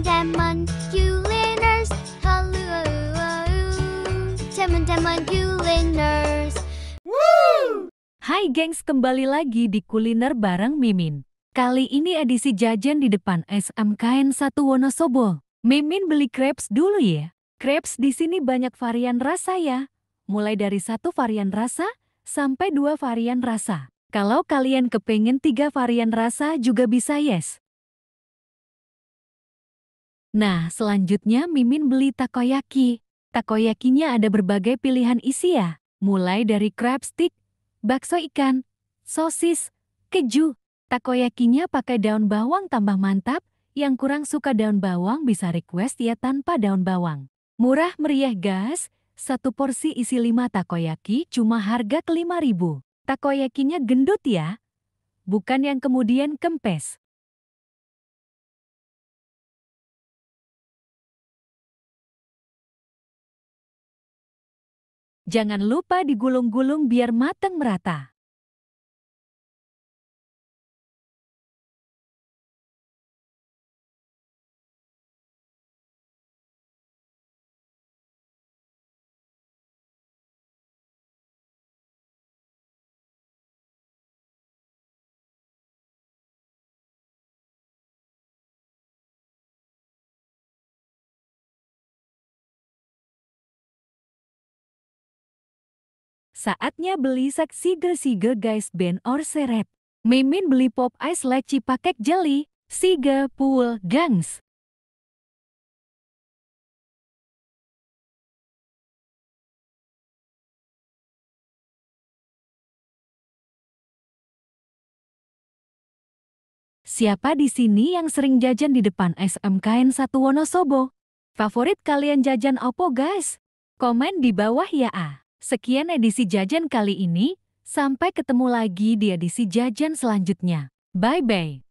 teman-teman Halo Teman-teman Hai gengs, kembali lagi di Kuliner Bareng Mimin. Kali ini edisi jajan di depan SMKN 1 Wonosobo. Mimin beli crepes dulu ya. Crepes di sini banyak varian rasa ya. Mulai dari satu varian rasa sampai dua varian rasa. Kalau kalian kepengen tiga varian rasa juga bisa yes. Nah, selanjutnya Mimin beli takoyaki. Takoyakinya ada berbagai pilihan isi ya, mulai dari crab stick, bakso ikan, sosis, keju. Takoyakinya pakai daun bawang tambah mantap, yang kurang suka daun bawang bisa request ya tanpa daun bawang. Murah meriah gas, satu porsi isi lima takoyaki cuma harga ke 5000 Takoyakinya gendut ya, bukan yang kemudian kempes. Jangan lupa digulung-gulung biar matang merata. Saatnya beli saksi sige guys ben or serep, Mimin beli pop ice leci paket jelly, sige pool gangs. Siapa di sini yang sering jajan di depan SMKN 1 Wonosobo? Favorit kalian jajan opo guys? Komen di bawah ya ah. Sekian edisi jajan kali ini, sampai ketemu lagi di edisi jajan selanjutnya. Bye-bye.